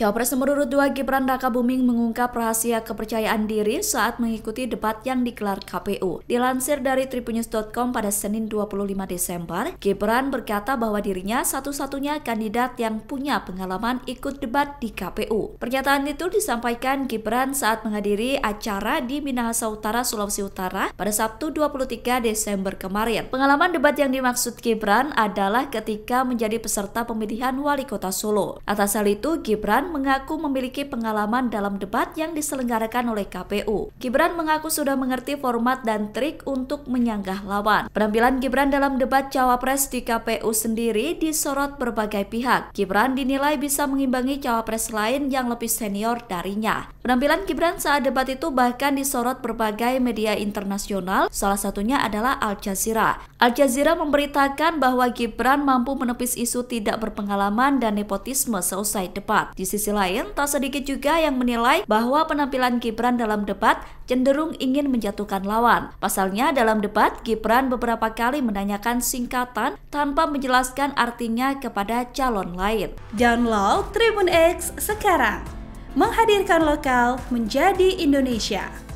Cawapres nomor urut 2 Gibran Raka Buming mengungkap rahasia kepercayaan diri saat mengikuti debat yang digelar KPU. Dilansir dari tribunews.com pada Senin 25 Desember, Gibran berkata bahwa dirinya satu-satunya kandidat yang punya pengalaman ikut debat di KPU. Pernyataan itu disampaikan Gibran saat menghadiri acara di Minahasa Utara, Sulawesi Utara pada Sabtu 23 Desember kemarin. Pengalaman debat yang dimaksud Gibran adalah ketika menjadi peserta pemilihan wali kota Solo. Atas hal itu, Gibran mengaku memiliki pengalaman dalam debat yang diselenggarakan oleh KPU. Gibran mengaku sudah mengerti format dan trik untuk menyanggah lawan. Penampilan Gibran dalam debat cawapres di KPU sendiri disorot berbagai pihak. Gibran dinilai bisa mengimbangi cawapres lain yang lebih senior darinya. Penampilan Gibran saat debat itu bahkan disorot berbagai media internasional, salah satunya adalah Al Jazeera. Al Jazeera memberitakan bahwa Gibran mampu menepis isu tidak berpengalaman dan nepotisme seusai debat. Di sisi sisi lain, tak sedikit juga yang menilai bahwa penampilan Gibran dalam debat cenderung ingin menjatuhkan lawan. Pasalnya dalam debat, Gibran beberapa kali menanyakan singkatan tanpa menjelaskan artinya kepada calon lain. Download Tribun X sekarang, menghadirkan lokal menjadi Indonesia.